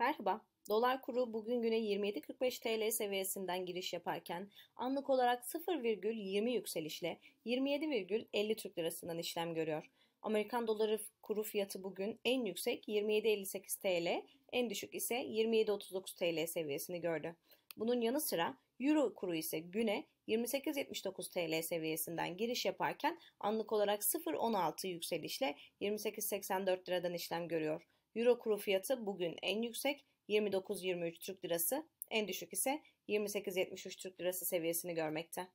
Merhaba. Dolar kuru bugün güne 27.45 TL seviyesinden giriş yaparken anlık olarak 0,20 yükselişle 27,50 Türk Lirası'ndan işlem görüyor. Amerikan doları kuru fiyatı bugün en yüksek 27.58 TL, en düşük ise 27.39 TL seviyesini gördü. Bunun yanı sıra Euro kuru ise güne 28.79 TL seviyesinden giriş yaparken anlık olarak 0.16 yükselişle 28.84 liradan işlem görüyor. Euro kuru fiyatı bugün en yüksek 29.23 Türk Lirası, en düşük ise 28.73 Türk Lirası seviyesini görmekte.